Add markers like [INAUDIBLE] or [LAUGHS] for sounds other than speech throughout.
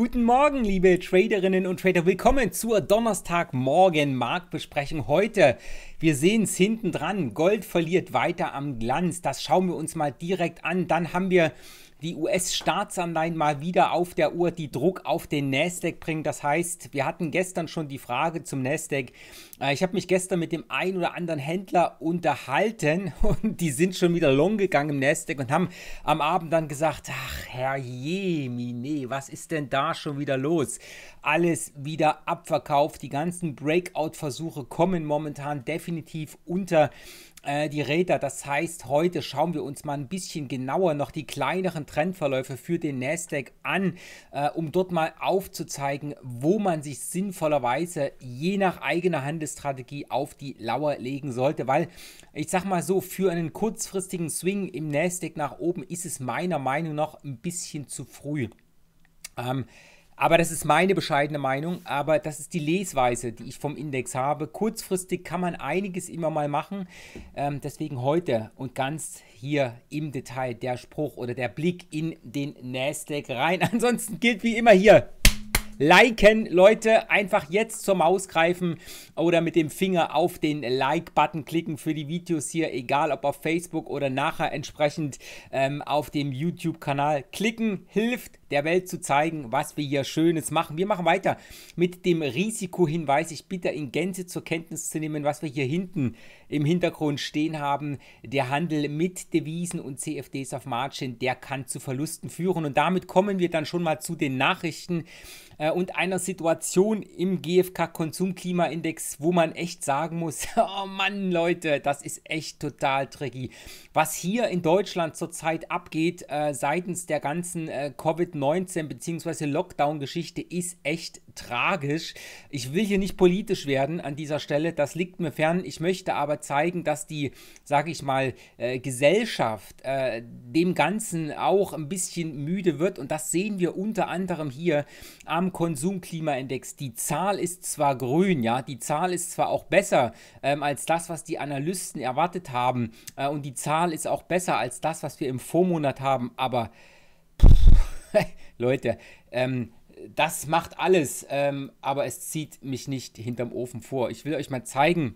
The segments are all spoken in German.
Guten Morgen, liebe Traderinnen und Trader. Willkommen zur Donnerstagmorgen Marktbesprechung heute. Wir sehen es hinten dran. Gold verliert weiter am Glanz. Das schauen wir uns mal direkt an. Dann haben wir die US-Staatsanleihen mal wieder auf der Uhr, die Druck auf den Nasdaq bringen. Das heißt, wir hatten gestern schon die Frage zum Nasdaq. Äh, ich habe mich gestern mit dem einen oder anderen Händler unterhalten [LAUGHS] und die sind schon wieder long gegangen im Nasdaq und haben am Abend dann gesagt, ach Herr Jemine, was ist denn da schon wieder los? Alles wieder abverkauft, die ganzen Breakout-Versuche kommen momentan definitiv unter äh, die Räder. Das heißt, heute schauen wir uns mal ein bisschen genauer noch die kleineren Trendverläufe für den Nasdaq an, äh, um dort mal aufzuzeigen, wo man sich sinnvollerweise je nach eigener Handelsstrategie auf die Lauer legen sollte, weil ich sag mal so, für einen kurzfristigen Swing im Nasdaq nach oben ist es meiner Meinung nach ein bisschen zu früh. Ähm, aber das ist meine bescheidene Meinung, aber das ist die Lesweise, die ich vom Index habe. Kurzfristig kann man einiges immer mal machen. Ähm, deswegen heute und ganz hier im Detail der Spruch oder der Blick in den Nasdaq rein. [LAUGHS] Ansonsten gilt wie immer hier Liken, Leute. Einfach jetzt zur Maus greifen oder mit dem Finger auf den Like-Button klicken für die Videos hier, egal ob auf Facebook oder nachher entsprechend ähm, auf dem YouTube-Kanal klicken. Hilft der Welt zu zeigen, was wir hier Schönes machen. Wir machen weiter mit dem Risikohinweis. Ich bitte in Gänze zur Kenntnis zu nehmen, was wir hier hinten im Hintergrund stehen haben, der Handel mit Devisen und CFDs auf Margin, der kann zu Verlusten führen. Und damit kommen wir dann schon mal zu den Nachrichten äh, und einer Situation im GfK-Konsumklimaindex, wo man echt sagen muss, [LAUGHS] oh Mann, Leute, das ist echt total tricky. Was hier in Deutschland zurzeit abgeht, äh, seitens der ganzen äh, Covid-19 bzw. Lockdown-Geschichte, ist echt tragisch. Ich will hier nicht politisch werden an dieser Stelle, das liegt mir fern. Ich möchte aber zeigen, dass die, sage ich mal, äh, Gesellschaft äh, dem Ganzen auch ein bisschen müde wird. Und das sehen wir unter anderem hier am Konsumklimaindex. Die Zahl ist zwar grün, ja, die Zahl ist zwar auch besser ähm, als das, was die Analysten erwartet haben. Äh, und die Zahl ist auch besser als das, was wir im Vormonat haben. Aber, pff, [LAUGHS] Leute, ähm, das macht alles, ähm, aber es zieht mich nicht hinterm Ofen vor. Ich will euch mal zeigen,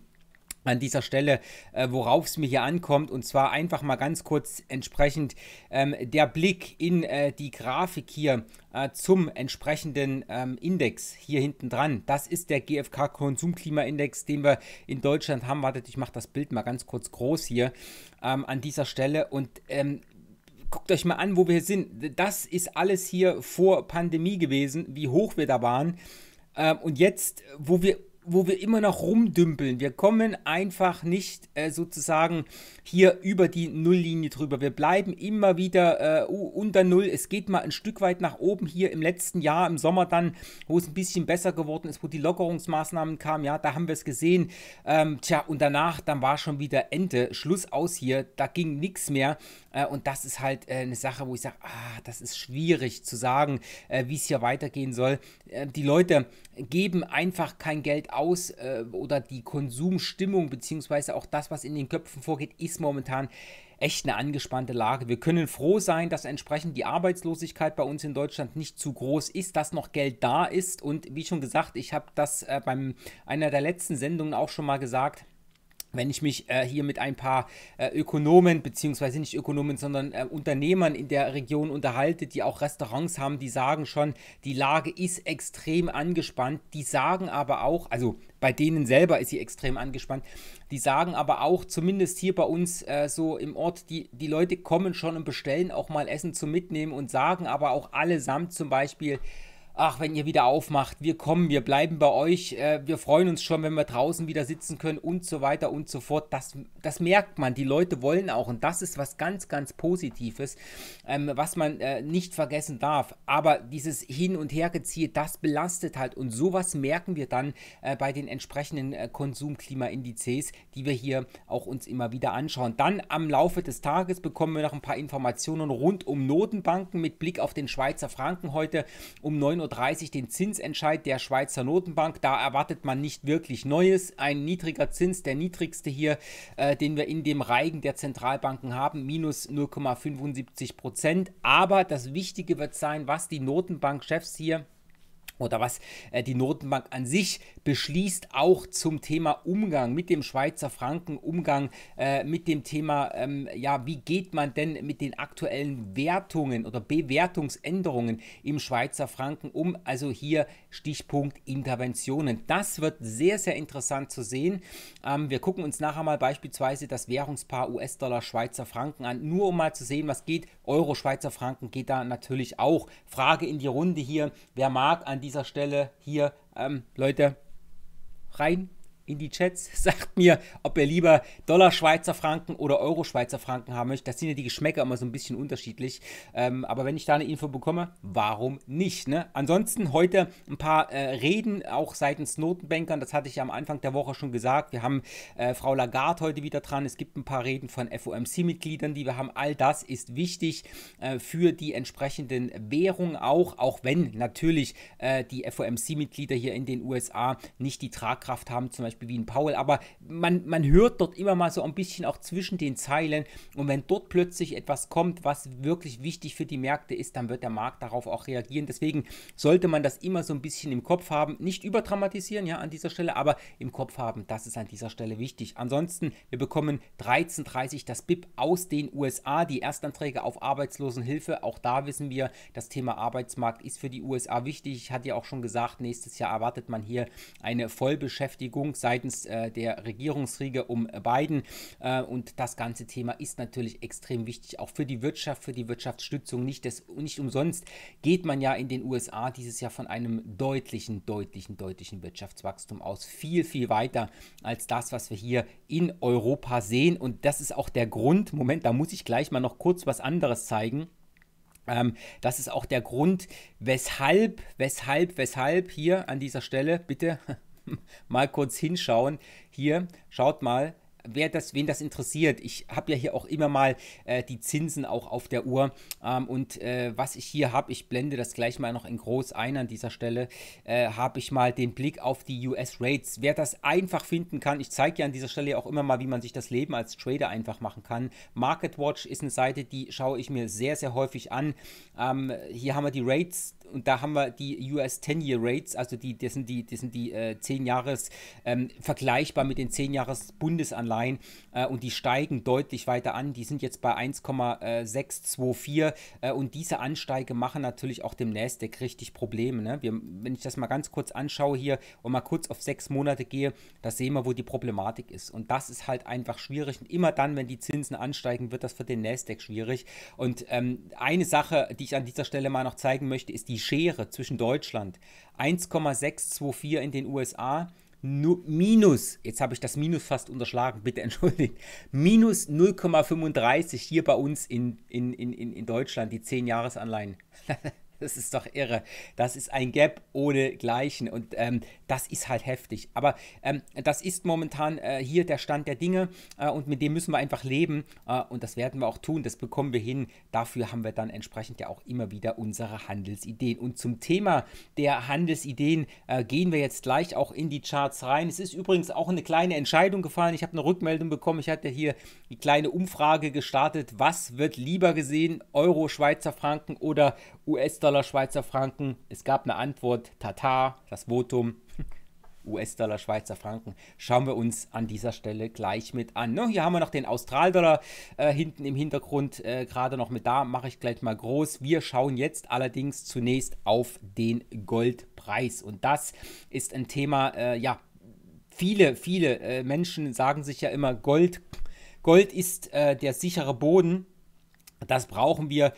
an dieser Stelle, äh, worauf es mir hier ankommt. Und zwar einfach mal ganz kurz entsprechend ähm, der Blick in äh, die Grafik hier äh, zum entsprechenden ähm, Index hier hinten dran. Das ist der GfK Konsumklimaindex, den wir in Deutschland haben. Wartet, ich mache das Bild mal ganz kurz groß hier ähm, an dieser Stelle. Und ähm, guckt euch mal an, wo wir sind. Das ist alles hier vor Pandemie gewesen, wie hoch wir da waren. Ähm, und jetzt, wo wir wo wir immer noch rumdümpeln. Wir kommen einfach nicht äh, sozusagen hier über die Nulllinie drüber. Wir bleiben immer wieder äh, unter Null. Es geht mal ein Stück weit nach oben hier im letzten Jahr, im Sommer dann, wo es ein bisschen besser geworden ist, wo die Lockerungsmaßnahmen kamen. Ja, da haben wir es gesehen. Ähm, tja, und danach, dann war schon wieder Ende, Schluss aus hier. Da ging nichts mehr. Äh, und das ist halt äh, eine Sache, wo ich sage, ah, das ist schwierig zu sagen, äh, wie es hier weitergehen soll. Äh, die Leute geben einfach kein Geld aus äh, oder die Konsumstimmung beziehungsweise auch das, was in den Köpfen vorgeht, ist momentan echt eine angespannte Lage. Wir können froh sein, dass entsprechend die Arbeitslosigkeit bei uns in Deutschland nicht zu groß ist, dass noch Geld da ist. Und wie schon gesagt, ich habe das äh, beim einer der letzten Sendungen auch schon mal gesagt wenn ich mich äh, hier mit ein paar äh, Ökonomen, beziehungsweise nicht Ökonomen, sondern äh, Unternehmern in der Region unterhalte, die auch Restaurants haben, die sagen schon, die Lage ist extrem angespannt. Die sagen aber auch, also bei denen selber ist sie extrem angespannt, die sagen aber auch, zumindest hier bei uns äh, so im Ort, die, die Leute kommen schon und bestellen auch mal Essen zum Mitnehmen und sagen aber auch allesamt zum Beispiel, ach, wenn ihr wieder aufmacht, wir kommen, wir bleiben bei euch, äh, wir freuen uns schon, wenn wir draußen wieder sitzen können und so weiter und so fort. Das, das merkt man, die Leute wollen auch und das ist was ganz, ganz Positives, ähm, was man äh, nicht vergessen darf. Aber dieses Hin- und Hergeziehe, das belastet halt und sowas merken wir dann äh, bei den entsprechenden äh, Konsumklimaindizes, die wir hier auch uns immer wieder anschauen. Dann am Laufe des Tages bekommen wir noch ein paar Informationen rund um Notenbanken mit Blick auf den Schweizer Franken heute um 9 Uhr 17.30 Uhr den Zinsentscheid der Schweizer Notenbank. Da erwartet man nicht wirklich Neues. Ein niedriger Zins, der niedrigste hier, äh, den wir in dem Reigen der Zentralbanken haben, minus 0,75 Prozent. Aber das Wichtige wird sein, was die Notenbankchefs hier oder was äh, die Notenbank an sich beschließt, auch zum Thema Umgang mit dem Schweizer Franken, Umgang äh, mit dem Thema, ähm, ja, wie geht man denn mit den aktuellen Wertungen oder Bewertungsänderungen im Schweizer Franken um? Also hier Stichpunkt Interventionen. Das wird sehr, sehr interessant zu sehen. Ähm, wir gucken uns nachher mal beispielsweise das Währungspaar US-Dollar-Schweizer Franken an, nur um mal zu sehen, was geht Euro, Schweizer Franken geht da natürlich auch. Frage in die Runde hier, wer mag an dieser Stelle hier, ähm, Leute, rein in die Chats, [LAUGHS] sagt mir, ob ihr lieber Dollar Schweizer Franken oder Euro Schweizer Franken haben möchtet. Das sind ja die Geschmäcker immer so ein bisschen unterschiedlich. Ähm, aber wenn ich da eine Info bekomme, warum nicht? Ne? Ansonsten heute ein paar äh, Reden auch seitens Notenbankern. Das hatte ich ja am Anfang der Woche schon gesagt. Wir haben äh, Frau Lagarde heute wieder dran. Es gibt ein paar Reden von FOMC-Mitgliedern, die wir haben. All das ist wichtig äh, für die entsprechenden Währungen auch, auch wenn natürlich äh, die FOMC-Mitglieder hier in den USA nicht die Tragkraft haben, zum Beispiel Beispiel wie ein Paul, aber man, man hört dort immer mal so ein bisschen auch zwischen den Zeilen und wenn dort plötzlich etwas kommt, was wirklich wichtig für die Märkte ist, dann wird der Markt darauf auch reagieren. Deswegen sollte man das immer so ein bisschen im Kopf haben, nicht überdramatisieren, ja, an dieser Stelle, aber im Kopf haben, das ist an dieser Stelle wichtig. Ansonsten, wir bekommen 13.30 das BIP aus den USA, die Erstanträge auf Arbeitslosenhilfe, auch da wissen wir, das Thema Arbeitsmarkt ist für die USA wichtig. Ich hatte ja auch schon gesagt, nächstes Jahr erwartet man hier eine Vollbeschäftigung seitens äh, der Regierungsriege um äh, Biden. Äh, und das ganze Thema ist natürlich extrem wichtig, auch für die Wirtschaft, für die Wirtschaftsstützung. Nicht, des, nicht umsonst geht man ja in den USA dieses Jahr von einem deutlichen, deutlichen, deutlichen Wirtschaftswachstum aus. Viel, viel weiter als das, was wir hier in Europa sehen. Und das ist auch der Grund, Moment, da muss ich gleich mal noch kurz was anderes zeigen. Ähm, das ist auch der Grund, weshalb, weshalb, weshalb hier an dieser Stelle, bitte, [LAUGHS] [LAUGHS] mal kurz hinschauen. Hier, schaut mal, wer das, wen das interessiert, ich habe ja hier auch immer mal äh, die Zinsen auch auf der Uhr ähm, und äh, was ich hier habe, ich blende das gleich mal noch in groß ein an dieser Stelle, äh, habe ich mal den Blick auf die US-Rates. Wer das einfach finden kann, ich zeige ja an dieser Stelle auch immer mal, wie man sich das Leben als Trader einfach machen kann. MarketWatch ist eine Seite, die schaue ich mir sehr, sehr häufig an. Ähm, hier haben wir die Rates und da haben wir die US 10-Year Rates, also die, das sind die, das sind die äh, 10 Jahres ähm, vergleichbar mit den 10 Jahres Bundesanleihen äh, und die steigen deutlich weiter an. Die sind jetzt bei 1,624 äh, äh, und diese Ansteige machen natürlich auch dem Nasdaq richtig Probleme. Ne? Wir, wenn ich das mal ganz kurz anschaue hier und mal kurz auf sechs Monate gehe, da sehen wir, wo die Problematik ist. Und das ist halt einfach schwierig. Und immer dann, wenn die Zinsen ansteigen, wird das für den Nasdaq schwierig. Und ähm, eine Sache, die ich an dieser Stelle mal noch zeigen möchte, ist die die Schere zwischen Deutschland 1,624 in den USA minus, jetzt habe ich das Minus fast unterschlagen, bitte [LAUGHS] entschuldigt, minus 0,35 hier bei uns in, in, in, in Deutschland, die 10 Jahresanleihen. [LAUGHS] Das ist doch irre. Das ist ein Gap ohne Gleichen und ähm, das ist halt heftig. Aber ähm, das ist momentan äh, hier der Stand der Dinge äh, und mit dem müssen wir einfach leben äh, und das werden wir auch tun. Das bekommen wir hin. Dafür haben wir dann entsprechend ja auch immer wieder unsere Handelsideen. Und zum Thema der Handelsideen äh, gehen wir jetzt gleich auch in die Charts rein. Es ist übrigens auch eine kleine Entscheidung gefallen. Ich habe eine Rückmeldung bekommen. Ich hatte hier die kleine Umfrage gestartet. Was wird lieber gesehen? Euro, Schweizer Franken oder US-Dollar? US-Dollar, Schweizer Franken. Es gab eine Antwort, Tata, das Votum, US-Dollar, [LAUGHS] Schweizer Franken. Schauen wir uns an dieser Stelle gleich mit an. Ne? Hier haben wir noch den Austral-Dollar äh, hinten im Hintergrund, äh, gerade noch mit da, mache ich gleich mal groß. Wir schauen jetzt allerdings zunächst auf den Goldpreis. Und das ist ein Thema, äh, ja, viele, viele äh, Menschen sagen sich ja immer, Gold, Gold ist äh, der sichere Boden. Das brauchen wir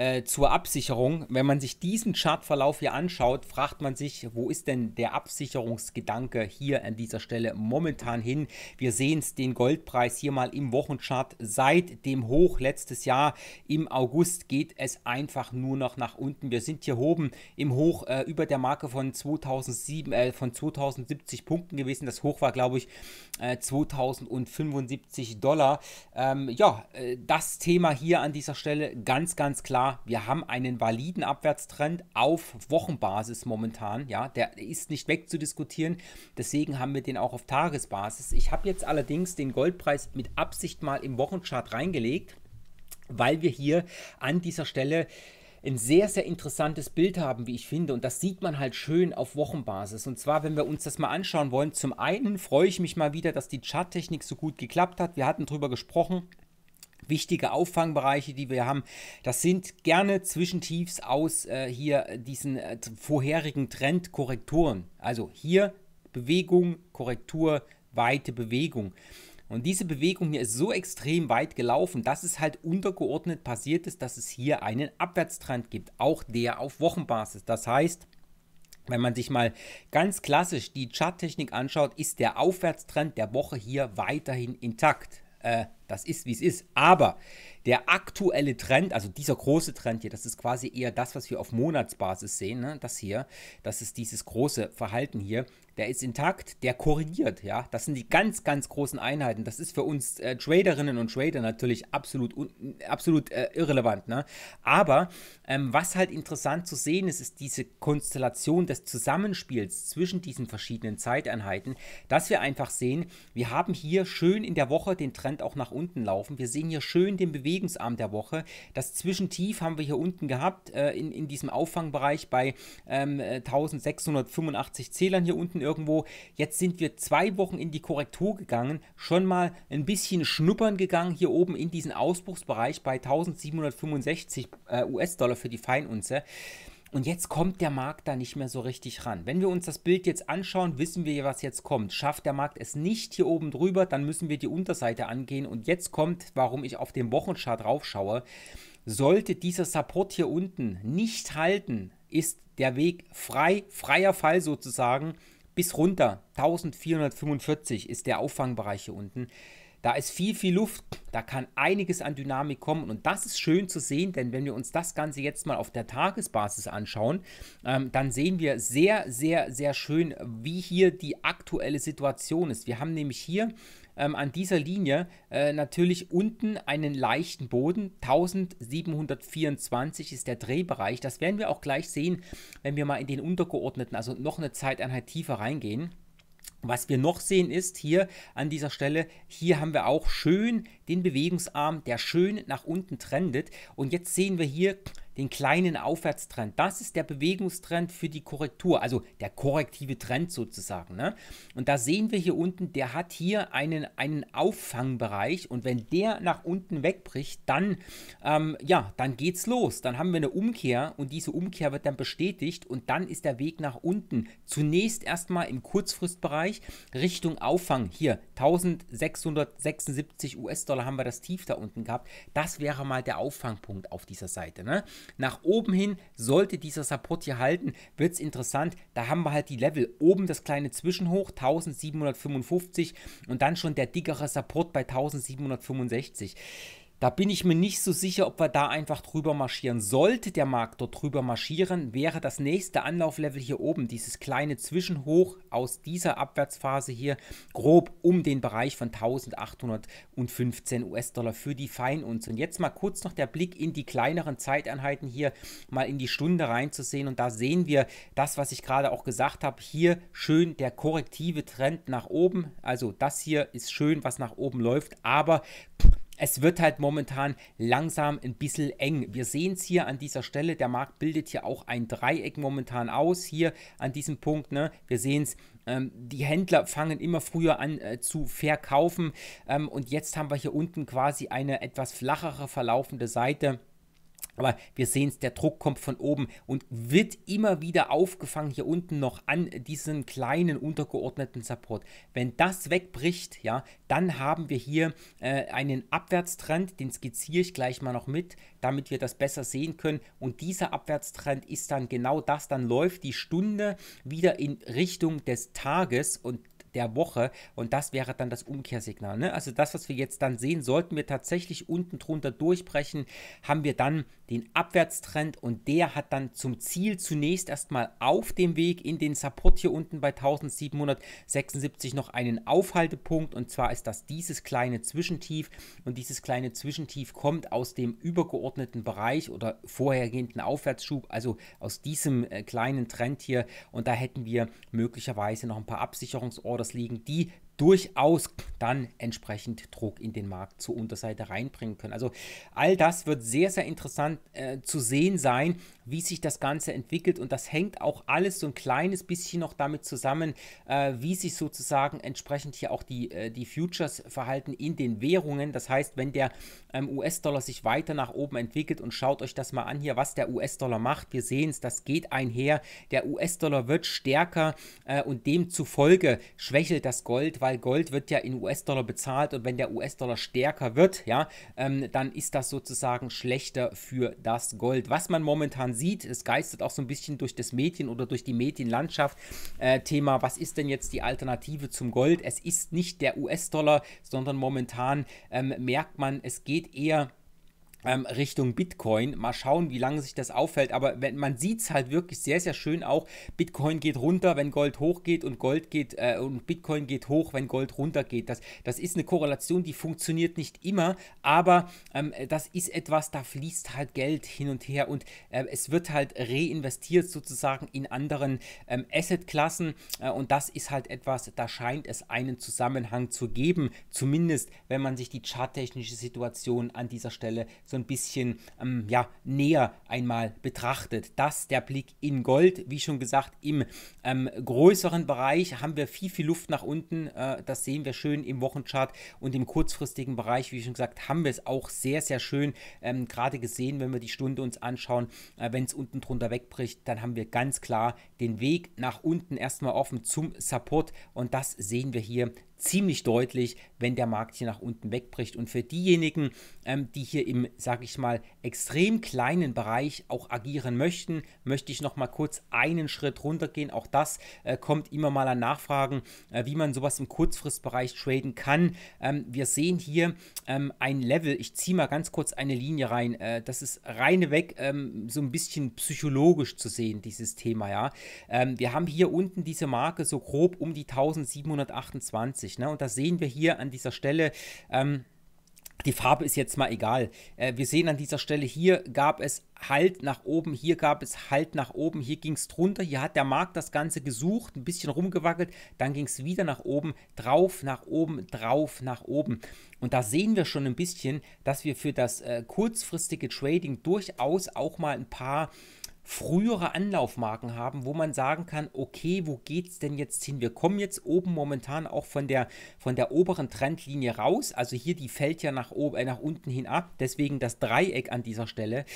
äh, zur Absicherung. Wenn man sich diesen Chartverlauf hier anschaut, fragt man sich, wo ist denn der Absicherungsgedanke hier an dieser Stelle momentan hin? Wir sehen es, den Goldpreis hier mal im Wochenchart seit dem Hoch letztes Jahr im August geht es einfach nur noch nach unten. Wir sind hier oben im Hoch äh, über der Marke von 2007 äh, von 2070 Punkten gewesen. Das Hoch war glaube ich 2075 äh, Dollar. Ähm, ja, äh, das Thema hier an dieser Stelle ganz ganz klar ja, wir haben einen validen Abwärtstrend auf Wochenbasis momentan. Ja, der ist nicht wegzudiskutieren. Deswegen haben wir den auch auf Tagesbasis. Ich habe jetzt allerdings den Goldpreis mit Absicht mal im Wochenchart reingelegt, weil wir hier an dieser Stelle ein sehr, sehr interessantes Bild haben, wie ich finde. Und das sieht man halt schön auf Wochenbasis. Und zwar, wenn wir uns das mal anschauen wollen, zum einen freue ich mich mal wieder, dass die Charttechnik so gut geklappt hat. Wir hatten drüber gesprochen wichtige Auffangbereiche, die wir haben. Das sind gerne Zwischentiefs aus äh, hier diesen äh, vorherigen Trendkorrekturen. Also hier Bewegung, Korrektur, weite Bewegung. Und diese Bewegung hier ist so extrem weit gelaufen, dass es halt untergeordnet passiert ist, dass es hier einen Abwärtstrend gibt, auch der auf Wochenbasis. Das heißt, wenn man sich mal ganz klassisch die Charttechnik anschaut, ist der Aufwärtstrend der Woche hier weiterhin intakt. Äh, das ist, wie es ist. Aber der aktuelle Trend, also dieser große Trend hier, das ist quasi eher das, was wir auf Monatsbasis sehen, ne? das hier, das ist dieses große Verhalten hier, der ist intakt, der korrigiert, ja, das sind die ganz, ganz großen Einheiten, das ist für uns äh, Traderinnen und Trader natürlich absolut, absolut äh, irrelevant, ne? aber ähm, was halt interessant zu sehen ist, ist diese Konstellation des Zusammenspiels zwischen diesen verschiedenen Zeiteinheiten, dass wir einfach sehen, wir haben hier schön in der Woche den Trend auch nach unten laufen, wir sehen hier schön den Bewegungsprozess Bewegungsarm der Woche. Das Zwischentief haben wir hier unten gehabt, äh, in, in diesem Auffangbereich bei ähm, 1685 äh, Zählern hier unten irgendwo. Jetzt sind wir zwei Wochen in die Korrektur gegangen, schon mal ein bisschen schnuppern gegangen hier oben in diesen Ausbruchsbereich bei 1765 äh, US-Dollar für die Feinunze. Und jetzt kommt der Markt da nicht mehr so richtig ran. Wenn wir uns das Bild jetzt anschauen, wissen wir, was jetzt kommt. Schafft der Markt es nicht hier oben drüber, dann müssen wir die Unterseite angehen. Und jetzt kommt, warum ich auf den Wochenchart raufschaue. Sollte dieser Support hier unten nicht halten, ist der Weg frei, freier Fall sozusagen, bis runter. 1445 ist der Auffangbereich hier unten. Da ist viel, viel Luft, da kann einiges an Dynamik kommen und das ist schön zu sehen, denn wenn wir uns das Ganze jetzt mal auf der Tagesbasis anschauen, ähm, dann sehen wir sehr, sehr, sehr schön, wie hier die aktuelle Situation ist. Wir haben nämlich hier ähm, an dieser Linie äh, natürlich unten einen leichten Boden. 1724 ist der Drehbereich. Das werden wir auch gleich sehen, wenn wir mal in den untergeordneten, also noch eine Zeiteinheit tiefer reingehen. Was wir noch sehen ist hier an dieser Stelle, hier haben wir auch schön den Bewegungsarm, der schön nach unten trendet. Und jetzt sehen wir hier, den kleinen Aufwärtstrend. Das ist der Bewegungstrend für die Korrektur, also der korrektive Trend sozusagen. Ne? Und da sehen wir hier unten, der hat hier einen, einen Auffangbereich und wenn der nach unten wegbricht, dann, ähm, ja, dann geht's los. Dann haben wir eine Umkehr und diese Umkehr wird dann bestätigt und dann ist der Weg nach unten. Zunächst erstmal im Kurzfristbereich Richtung Auffang. Hier 1676 US-Dollar haben wir das Tief da unten gehabt. Das wäre mal der Auffangpunkt auf dieser Seite. Ne? Nach oben hin sollte dieser Support hier halten, wird es interessant. Da haben wir halt die Level. Oben das kleine Zwischenhoch 1755 und dann schon der dickere Support bei 1765. Da bin ich mir nicht so sicher, ob wir da einfach drüber marschieren. Sollte der Markt dort drüber marschieren, wäre das nächste Anlauflevel hier oben, dieses kleine Zwischenhoch aus dieser Abwärtsphase hier, grob um den Bereich von 1815 US-Dollar für die Feinunz. Und jetzt mal kurz noch der Blick in die kleineren Zeiteinheiten hier, mal in die Stunde reinzusehen. Und da sehen wir das, was ich gerade auch gesagt habe. Hier schön der korrektive Trend nach oben. Also das hier ist schön, was nach oben läuft, aber es wird halt momentan langsam ein bisschen eng. Wir sehen es hier an dieser Stelle, der Markt bildet hier auch ein Dreieck momentan aus, hier an diesem Punkt, ne? wir sehen es, ähm, die Händler fangen immer früher an äh, zu verkaufen ähm, und jetzt haben wir hier unten quasi eine etwas flachere verlaufende Seite aber wir sehen es, der Druck kommt von oben und wird immer wieder aufgefangen hier unten noch an diesen kleinen untergeordneten Support. Wenn das wegbricht, ja, dann haben wir hier äh, einen Abwärtstrend, den skizziere ich gleich mal noch mit, damit wir das besser sehen können. Und dieser Abwärtstrend ist dann genau das, dann läuft die Stunde wieder in Richtung des Tages und der Woche und das wäre dann das Umkehrsignal. Ne? Also das, was wir jetzt dann sehen, sollten wir tatsächlich unten drunter durchbrechen, haben wir dann den Abwärtstrend und der hat dann zum Ziel zunächst erstmal auf dem Weg in den Support hier unten bei 1776 noch einen Aufhaltepunkt und zwar ist das dieses kleine Zwischentief und dieses kleine Zwischentief kommt aus dem übergeordneten Bereich oder vorhergehenden Aufwärtsschub, also aus diesem äh, kleinen Trend hier und da hätten wir möglicherweise noch ein paar Absicherungsorte Disorders liegen, die durchaus dann entsprechend Druck in den Markt zur Unterseite reinbringen können. Also all das wird sehr, sehr interessant äh, zu sehen sein, wie sich das Ganze entwickelt und das hängt auch alles so ein kleines bisschen noch damit zusammen, äh, wie sich sozusagen entsprechend hier auch die, äh, die Futures verhalten in den Währungen. Das heißt, wenn der ähm, US-Dollar sich weiter nach oben entwickelt und schaut euch das mal an hier, was der US-Dollar macht. Wir sehen es, das geht einher. Der US-Dollar wird stärker äh, und demzufolge schwächelt das Gold, weil weil Gold wird ja in US-Dollar bezahlt und wenn der US-Dollar stärker wird, ja, ähm, dann ist das sozusagen schlechter für das Gold. Was man momentan sieht, es geistert auch so ein bisschen durch das Medien oder durch die Medienlandschaft äh, Thema, was ist denn jetzt die Alternative zum Gold? Es ist nicht der US-Dollar, sondern momentan ähm, merkt man, es geht eher ähm, Richtung Bitcoin. Mal schauen, wie lange sich das auffällt. Aber wenn, man sieht es halt wirklich sehr, sehr schön auch. Bitcoin geht runter, wenn Gold hochgeht und Gold geht äh, und Bitcoin geht hoch, wenn Gold runtergeht. Das, das ist eine Korrelation, die funktioniert nicht immer, aber ähm, das ist etwas, da fließt halt Geld hin und her und äh, es wird halt reinvestiert sozusagen in anderen ähm, Assetklassen. Äh, und das ist halt etwas, da scheint es einen Zusammenhang zu geben, zumindest wenn man sich die charttechnische Situation an dieser Stelle so ein bisschen ähm, ja, näher einmal betrachtet. Das der Blick in Gold. Wie schon gesagt, im ähm, größeren Bereich haben wir viel, viel Luft nach unten. Äh, das sehen wir schön im Wochenchart und im kurzfristigen Bereich, wie schon gesagt, haben wir es auch sehr, sehr schön ähm, gerade gesehen, wenn wir die Stunde uns anschauen. Äh, wenn es unten drunter wegbricht, dann haben wir ganz klar den Weg nach unten erstmal offen zum Support und das sehen wir hier ziemlich deutlich, wenn der Markt hier nach unten wegbricht. Und für diejenigen, ähm, die hier im, sage ich mal, extrem kleinen Bereich auch agieren möchten, möchte ich nochmal kurz einen Schritt runtergehen. Auch das äh, kommt immer mal an Nachfragen, äh, wie man sowas im Kurzfristbereich traden kann. Ähm, wir sehen hier ähm, ein Level. Ich ziehe mal ganz kurz eine Linie rein. Äh, das ist reine weg ähm, so ein bisschen psychologisch zu sehen, dieses Thema. Ja, ähm, wir haben hier unten diese Marke so grob um die 1728 sich. Ne? Und das sehen wir hier an dieser Stelle. Ähm, die Farbe ist jetzt mal egal. Äh, wir sehen an dieser Stelle, hier gab es Halt nach oben, hier gab es Halt nach oben, hier ging es drunter, hier hat der Markt das Ganze gesucht, ein bisschen rumgewackelt, dann ging es wieder nach oben, drauf, nach oben, drauf, nach oben. Und da sehen wir schon ein bisschen, dass wir für das äh, kurzfristige Trading durchaus auch mal ein paar frühere Anlaufmarken haben, wo man sagen kann, okay, wo geht's denn jetzt hin? Wir kommen jetzt oben momentan auch von der von der oberen Trendlinie raus, also hier die fällt ja nach oben äh, nach unten hin ab, deswegen das Dreieck an dieser Stelle.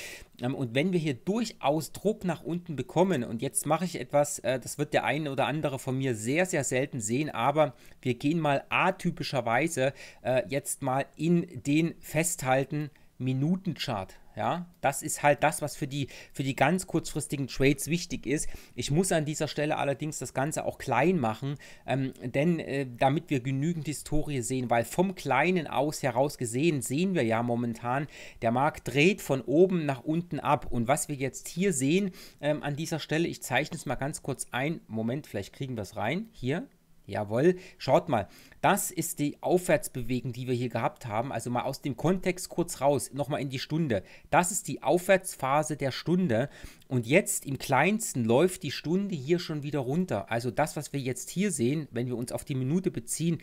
Ähm, und wenn wir hier durchaus Druck nach unten bekommen und jetzt mache ich etwas, äh, das wird der eine oder andere von mir sehr sehr selten sehen, aber wir gehen mal atypischerweise äh, jetzt mal in den festhalten Minutenchart. Ja, das ist halt das, was für die, für die ganz kurzfristigen Trades wichtig ist. Ich muss an dieser Stelle allerdings das Ganze auch klein machen, ähm, denn äh, damit wir genügend Historie sehen, weil vom Kleinen aus heraus gesehen sehen wir ja momentan, der Markt dreht von oben nach unten ab. Und was wir jetzt hier sehen ähm, an dieser Stelle, ich zeichne es mal ganz kurz ein. Moment, vielleicht kriegen wir es rein. Hier, Jawohl, schaut mal, das ist die Aufwärtsbewegung, die wir hier gehabt haben. Also mal aus dem Kontext kurz raus, nochmal in die Stunde. Das ist die Aufwärtsphase der Stunde. Und jetzt im kleinsten läuft die Stunde hier schon wieder runter. Also das, was wir jetzt hier sehen, wenn wir uns auf die Minute beziehen,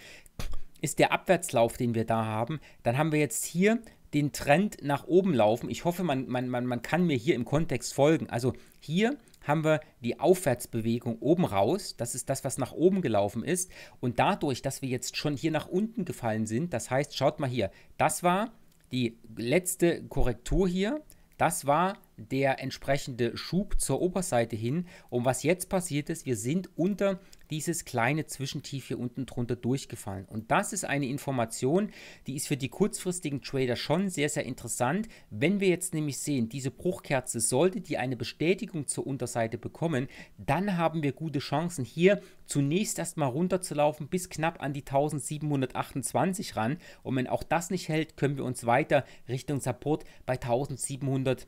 ist der Abwärtslauf, den wir da haben. Dann haben wir jetzt hier den Trend nach oben laufen. Ich hoffe, man, man, man, man kann mir hier im Kontext folgen. Also hier haben wir die Aufwärtsbewegung oben raus. Das ist das, was nach oben gelaufen ist. Und dadurch, dass wir jetzt schon hier nach unten gefallen sind, das heißt, schaut mal hier, das war die letzte Korrektur hier. Das war der entsprechende Schub zur Oberseite hin. Und was jetzt passiert ist, wir sind unter dieses kleine Zwischentief hier unten drunter durchgefallen. Und das ist eine Information, die ist für die kurzfristigen Trader schon sehr, sehr interessant. Wenn wir jetzt nämlich sehen, diese Bruchkerze sollte die eine Bestätigung zur Unterseite bekommen, dann haben wir gute Chancen hier zunächst erstmal runterzulaufen bis knapp an die 1728 ran. Und wenn auch das nicht hält, können wir uns weiter Richtung Support bei 1700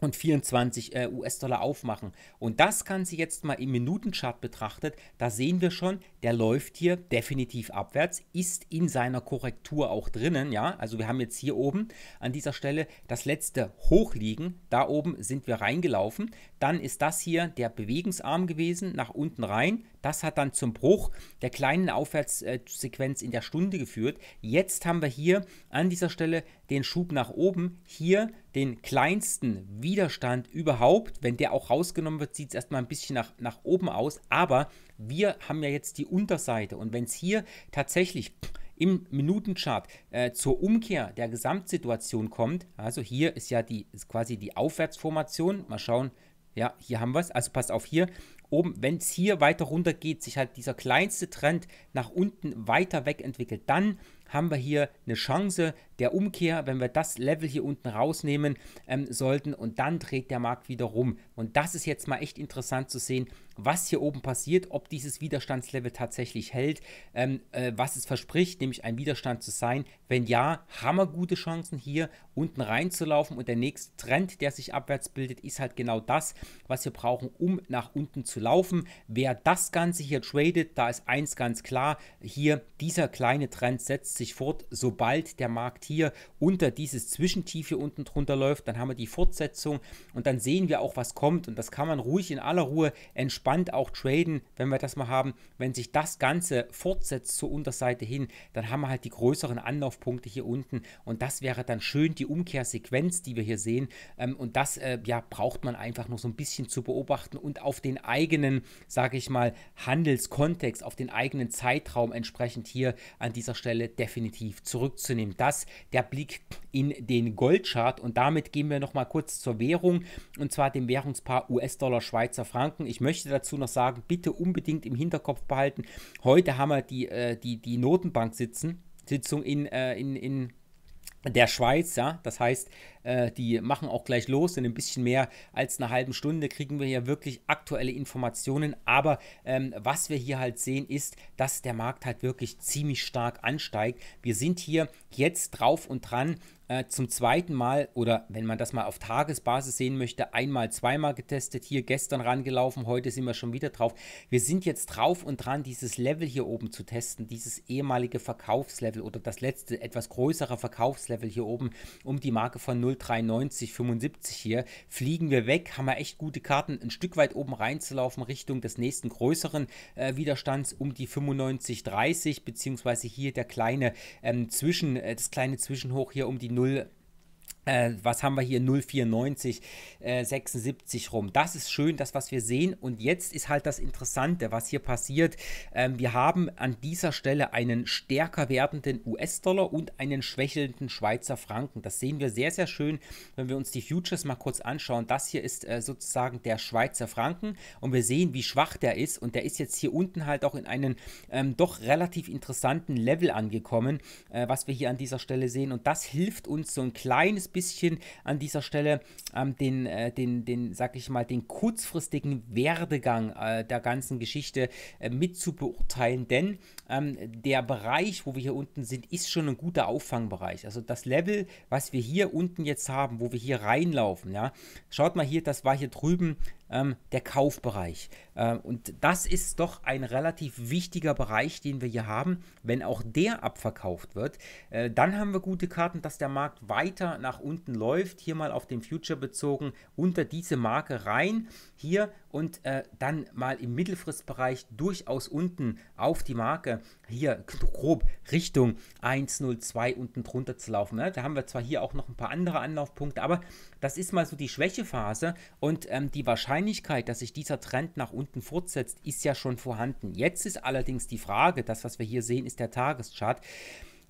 und 24 äh, US-Dollar aufmachen. Und das Ganze jetzt mal im Minutenchart betrachtet, da sehen wir schon, der läuft hier definitiv abwärts, ist in seiner Korrektur auch drinnen, ja, also wir haben jetzt hier oben an dieser Stelle das letzte Hochliegen, da oben sind wir reingelaufen, dann ist das hier der Bewegungsarm gewesen, nach unten rein, das hat dann zum Bruch der kleinen Aufwärtssequenz in der Stunde geführt. Jetzt haben wir hier an dieser Stelle den Schub nach oben, hier den kleinsten Widerstand überhaupt. Wenn der auch rausgenommen wird, sieht es erstmal ein bisschen nach, nach oben aus. Aber wir haben ja jetzt die Unterseite. Und wenn es hier tatsächlich im Minutenchart äh, zur Umkehr der Gesamtsituation kommt, also hier ist ja die, ist quasi die Aufwärtsformation. Mal schauen, ja, hier haben wir es. Also passt auf hier. Oben, wenn es hier weiter runter geht, sich halt dieser kleinste Trend nach unten weiter wegentwickelt, dann haben wir hier eine Chance der Umkehr, wenn wir das Level hier unten rausnehmen ähm, sollten und dann dreht der Markt wieder rum. Und das ist jetzt mal echt interessant zu sehen, was hier oben passiert, ob dieses Widerstandslevel tatsächlich hält, ähm, äh, was es verspricht, nämlich ein Widerstand zu sein. Wenn ja, haben wir gute Chancen hier unten reinzulaufen und der nächste Trend, der sich abwärts bildet, ist halt genau das, was wir brauchen, um nach unten zu laufen. Wer das Ganze hier tradet, da ist eins ganz klar, hier dieser kleine Trend setzt sich fort, sobald der Markt hier unter dieses Zwischentief hier unten drunter läuft, dann haben wir die Fortsetzung und dann sehen wir auch, was kommt und das kann man ruhig in aller Ruhe entspannt auch traden, wenn wir das mal haben. Wenn sich das Ganze fortsetzt zur Unterseite hin, dann haben wir halt die größeren Anlaufpunkte hier unten und das wäre dann schön die Umkehrsequenz, die wir hier sehen ähm, und das äh, ja, braucht man einfach nur so ein bisschen zu beobachten und auf den eigenen, sage ich mal, Handelskontext, auf den eigenen Zeitraum entsprechend hier an dieser Stelle der definitiv zurückzunehmen. Das der Blick in den Goldchart. Und damit gehen wir nochmal kurz zur Währung und zwar dem Währungspaar US-Dollar, Schweizer Franken. Ich möchte dazu noch sagen, bitte unbedingt im Hinterkopf behalten. Heute haben wir die, äh, die, die Notenbank sitzen. Sitzung in, äh, in, in der Schweiz, ja. Das heißt, äh, die machen auch gleich los. In ein bisschen mehr als einer halben Stunde kriegen wir hier wirklich aktuelle Informationen. Aber ähm, was wir hier halt sehen, ist, dass der Markt halt wirklich ziemlich stark ansteigt. Wir sind hier jetzt drauf und dran, äh, zum zweiten Mal oder wenn man das mal auf Tagesbasis sehen möchte, einmal, zweimal getestet, hier gestern rangelaufen, heute sind wir schon wieder drauf. Wir sind jetzt drauf und dran, dieses Level hier oben zu testen, dieses ehemalige Verkaufslevel oder das letzte etwas größere Verkaufslevel hier oben um die Marke von 0,9375 hier. Fliegen wir weg, haben wir echt gute Karten, ein Stück weit oben reinzulaufen Richtung des nächsten größeren äh, Widerstands um die 95,30 beziehungsweise hier der kleine ähm, Zwischen, äh, das kleine Zwischenhoch hier um die 0 Äh, was haben wir hier? 0,94, äh, 76 rum. Das ist schön, das, was wir sehen. Und jetzt ist halt das Interessante, was hier passiert. Ähm, wir haben an dieser Stelle einen stärker werdenden US-Dollar und einen schwächelnden Schweizer Franken. Das sehen wir sehr, sehr schön, wenn wir uns die Futures mal kurz anschauen. Das hier ist äh, sozusagen der Schweizer Franken und wir sehen, wie schwach der ist. Und der ist jetzt hier unten halt auch in einen ähm, doch relativ interessanten Level angekommen, äh, was wir hier an dieser Stelle sehen. Und das hilft uns so ein kleines bisschen bisschen an dieser Stelle ähm, den, äh, den, den, sag ich mal, den kurzfristigen Werdegang äh, der ganzen Geschichte äh, mit zu beurteilen, denn ähm, der Bereich, wo wir hier unten sind, ist schon ein guter Auffangbereich. Also das Level, was wir hier unten jetzt haben, wo wir hier reinlaufen, ja, schaut mal hier, das war hier drüben ähm, der Kaufbereich. Ähm, und das ist doch ein relativ wichtiger Bereich, den wir hier haben. Wenn auch der abverkauft wird, äh, dann haben wir gute Karten, dass der Markt weiter nach unten läuft. Hier mal auf den Future bezogen, unter diese Marke rein, hier und äh, dann mal im Mittelfristbereich durchaus unten auf die Marke, hier grob Richtung 1,02 unten drunter zu laufen. Ne? Da haben wir zwar hier auch noch ein paar andere Anlaufpunkte, aber das ist mal so die Schwächephase und ähm, die Wahrscheinlichkeit, dass sich dieser Trend nach unten fortsetzt, ist ja schon vorhanden. Jetzt ist allerdings die Frage, das, was wir hier sehen, ist der Tageschart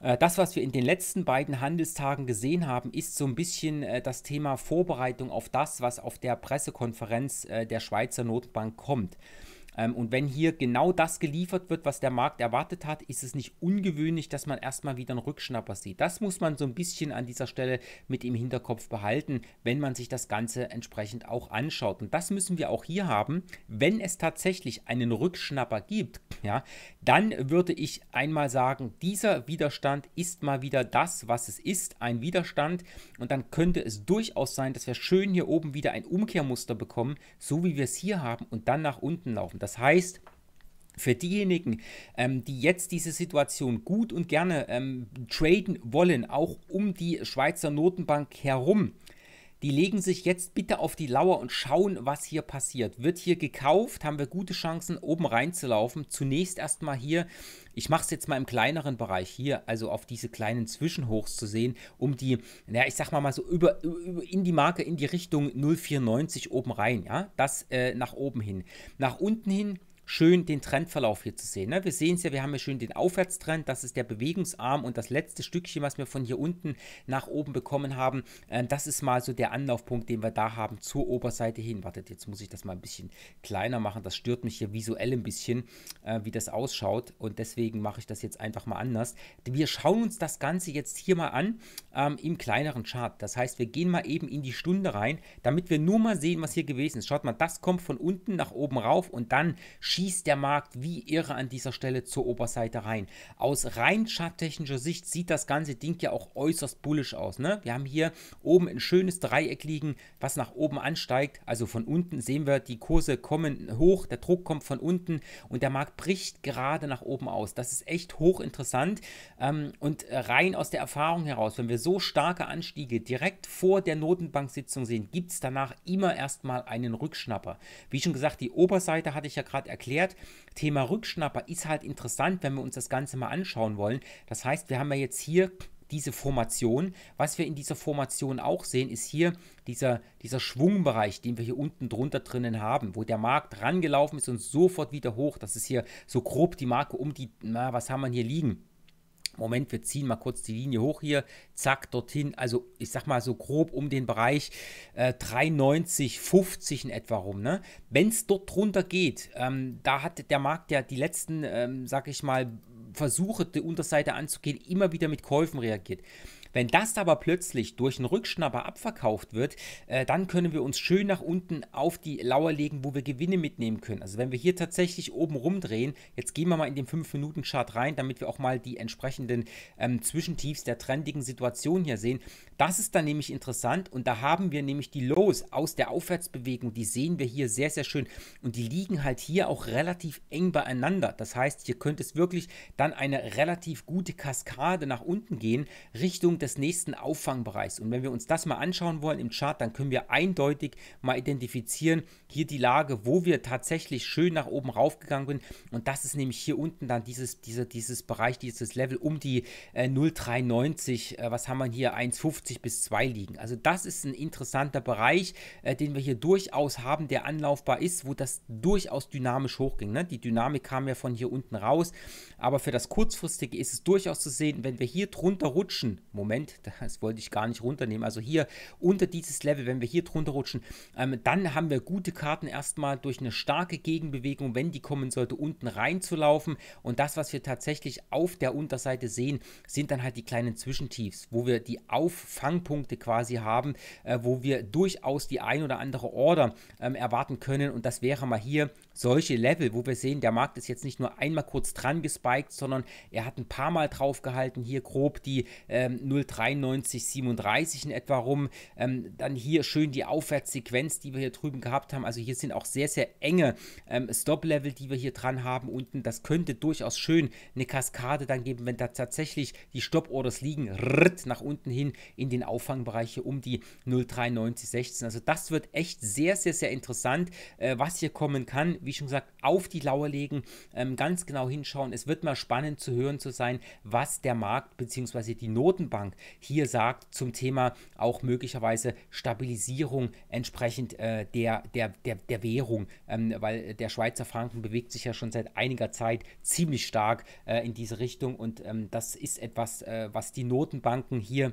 äh, das, was wir in den letzten beiden Handelstagen gesehen haben, ist so ein bisschen äh, das Thema Vorbereitung auf das, was auf der Pressekonferenz äh, der Schweizer Notenbank kommt. Ähm, und wenn hier genau das geliefert wird, was der Markt erwartet hat, ist es nicht ungewöhnlich, dass man erstmal wieder einen Rückschnapper sieht. Das muss man so ein bisschen an dieser Stelle mit im Hinterkopf behalten, wenn man sich das Ganze entsprechend auch anschaut. Und das müssen wir auch hier haben. Wenn es tatsächlich einen Rückschnapper gibt, ja, dann würde ich einmal sagen, dieser Widerstand ist mal wieder das, was es ist, ein Widerstand. Und dann könnte es durchaus sein, dass wir schön hier oben wieder ein Umkehrmuster bekommen, so wie wir es hier haben und dann nach unten laufen. Das das heißt, für diejenigen, ähm, die jetzt diese Situation gut und gerne ähm, traden wollen, auch um die Schweizer Notenbank herum, die legen sich jetzt bitte auf die Lauer und schauen, was hier passiert. Wird hier gekauft, haben wir gute Chancen, oben reinzulaufen. Zunächst erstmal hier, ich mache es jetzt mal im kleineren Bereich hier, also auf diese kleinen Zwischenhochs zu sehen, um die, naja, ich sag mal mal so über, über in die Marke, in die Richtung 0,94 oben rein, ja, das äh, nach oben hin. Nach unten hin schön den Trendverlauf hier zu sehen. Ne? Wir sehen es ja, wir haben ja schön den Aufwärtstrend, das ist der Bewegungsarm und das letzte Stückchen, was wir von hier unten nach oben bekommen haben, äh, das ist mal so der Anlaufpunkt, den wir da haben zur Oberseite hin. Wartet, jetzt muss ich das mal ein bisschen kleiner machen, das stört mich hier visuell ein bisschen, äh, wie das ausschaut und deswegen mache ich das jetzt einfach mal anders. Wir schauen uns das Ganze jetzt hier mal an ähm, im kleineren Chart. Das heißt, wir gehen mal eben in die Stunde rein, damit wir nur mal sehen, was hier gewesen ist. Schaut mal, das kommt von unten nach oben rauf und dann schießt schießt der Markt wie irre an dieser Stelle zur Oberseite rein. Aus rein charttechnischer Sicht sieht das ganze Ding ja auch äußerst bullisch aus. Ne? Wir haben hier oben ein schönes Dreieck liegen, was nach oben ansteigt. Also von unten sehen wir, die Kurse kommen hoch, der Druck kommt von unten und der Markt bricht gerade nach oben aus. Das ist echt hochinteressant ähm, und rein aus der Erfahrung heraus, wenn wir so starke Anstiege direkt vor der Notenbank-Sitzung sehen, gibt es danach immer erstmal einen Rückschnapper. Wie schon gesagt, die Oberseite hatte ich ja gerade erklärt erklärt. Thema Rückschnapper ist halt interessant, wenn wir uns das Ganze mal anschauen wollen. Das heißt, wir haben ja jetzt hier diese Formation. Was wir in dieser Formation auch sehen, ist hier dieser, dieser Schwungbereich, den wir hier unten drunter drinnen haben, wo der Markt rangelaufen ist und sofort wieder hoch. Das ist hier so grob die Marke um die, na, was haben wir hier liegen? Moment, wir ziehen mal kurz die Linie hoch hier, zack, dorthin, also ich sag mal so grob um den Bereich äh, 93, 50 in etwa rum. Ne? Wenn es dort drunter geht, ähm, da hat der Markt ja die letzten, ähm, sag ich mal, Versuche, die Unterseite anzugehen, immer wieder mit Käufen reagiert. Wenn das aber plötzlich durch einen Rückschnapper abverkauft wird, äh, dann können wir uns schön nach unten auf die Lauer legen, wo wir Gewinne mitnehmen können. Also wenn wir hier tatsächlich oben rumdrehen, jetzt gehen wir mal in den 5-Minuten-Chart rein, damit wir auch mal die entsprechenden ähm, Zwischentiefs der trendigen Situation hier sehen. Das ist dann nämlich interessant und da haben wir nämlich die Lows aus der Aufwärtsbewegung, die sehen wir hier sehr, sehr schön und die liegen halt hier auch relativ eng beieinander. Das heißt, hier könnte es wirklich dann eine relativ gute Kaskade nach unten gehen, Richtung des nächsten Auffangbereichs. Und wenn wir uns das mal anschauen wollen im Chart, dann können wir eindeutig mal identifizieren, hier die Lage, wo wir tatsächlich schön nach oben raufgegangen sind. Und das ist nämlich hier unten dann dieses, diese, dieses Bereich, dieses Level um die äh, 0,390, äh, was haben wir hier, 1,50 bis 2 liegen. Also das ist ein interessanter Bereich, äh, den wir hier durchaus haben, der anlaufbar ist, wo das durchaus dynamisch hochging. Ne? Die Dynamik kam ja von hier unten raus aber für das Kurzfristige ist es durchaus zu sehen, wenn wir hier drunter rutschen, Moment, [LAUGHS] das wollte ich gar nicht runternehmen, also hier unter dieses Level, wenn wir hier drunter rutschen, ähm, dann haben wir gute Karten erstmal durch eine starke Gegenbewegung, wenn die kommen sollte, unten reinzulaufen und das, was wir tatsächlich auf der Unterseite sehen, sind dann halt die kleinen Zwischentiefs, wo wir die Auffangpunkte quasi haben, äh, wo wir durchaus die ein oder andere Order ähm, erwarten können und das wäre mal hier solche Level, wo wir sehen, der Markt ist jetzt nicht nur einmal kurz dran gespiked, sondern er hat ein paar Mal drauf gehalten, Hier grob die ähm, 0,9337 in etwa rum. Ähm, dann hier schön die Aufwärtssequenz, die wir hier drüben gehabt haben. Also hier sind auch sehr, sehr enge ähm, Stop-Level, die wir hier dran haben unten. Das könnte durchaus schön eine Kaskade dann geben, wenn da tatsächlich die Stop-Orders liegen, rrrt, nach unten hin in den Auffangbereich hier um die 0,9316. Also das wird echt sehr, sehr, sehr interessant, äh, was hier kommen kann wie schon gesagt, auf die Lauer legen, ähm, ganz genau hinschauen. Es wird mal spannend zu hören zu sein, was der Markt bzw. die Notenbank hier sagt zum Thema auch möglicherweise Stabilisierung entsprechend äh, der, der, der, der Währung, ähm, weil der Schweizer Franken bewegt sich ja schon seit einiger Zeit ziemlich stark äh, in diese Richtung und ähm, das ist etwas, äh, was die Notenbanken hier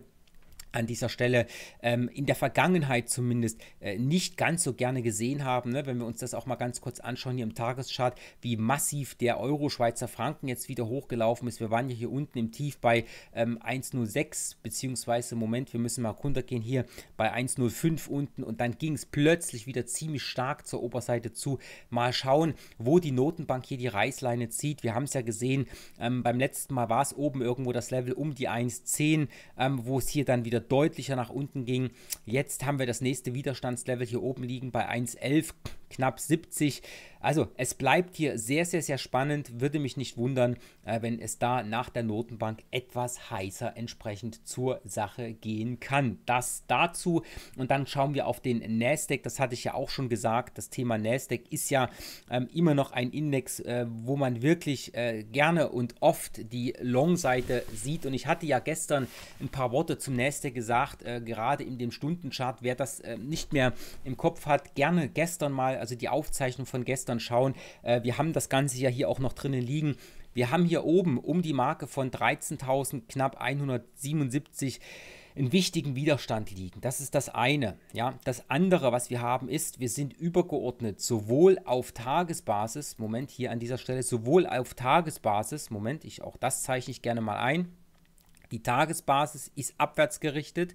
an dieser Stelle ähm, in der Vergangenheit zumindest äh, nicht ganz so gerne gesehen haben. Ne? Wenn wir uns das auch mal ganz kurz anschauen hier im Tageschart, wie massiv der Euro Schweizer Franken jetzt wieder hochgelaufen ist. Wir waren ja hier unten im Tief bei ähm, 1,06 beziehungsweise Moment, wir müssen mal runtergehen hier bei 1,05 unten und dann ging es plötzlich wieder ziemlich stark zur Oberseite zu. Mal schauen, wo die Notenbank hier die Reißleine zieht. Wir haben es ja gesehen, ähm, beim letzten Mal war es oben irgendwo das Level um die 1,10, ähm, wo es hier dann wieder deutlicher nach unten ging. Jetzt haben wir das nächste Widerstandslevel hier oben liegen bei 1,11 knapp 70. Also es bleibt hier sehr, sehr, sehr spannend. Würde mich nicht wundern, äh, wenn es da nach der Notenbank etwas heißer entsprechend zur Sache gehen kann. Das dazu. Und dann schauen wir auf den Nasdaq. Das hatte ich ja auch schon gesagt. Das Thema Nasdaq ist ja ähm, immer noch ein Index, äh, wo man wirklich äh, gerne und oft die Long-Seite sieht. Und ich hatte ja gestern ein paar Worte zum Nasdaq gesagt, äh, gerade in dem Stundenchart. Wer das äh, nicht mehr im Kopf hat, gerne gestern mal, also die Aufzeichnung von gestern schauen. Äh, wir haben das Ganze ja hier auch noch drinnen liegen. Wir haben hier oben um die Marke von 13.000 knapp 177 einen wichtigen Widerstand liegen. Das ist das eine. Ja, das andere, was wir haben, ist, wir sind übergeordnet sowohl auf Tagesbasis, Moment hier an dieser Stelle, sowohl auf Tagesbasis, Moment, ich auch das zeichne ich gerne mal ein. Die Tagesbasis ist abwärts gerichtet.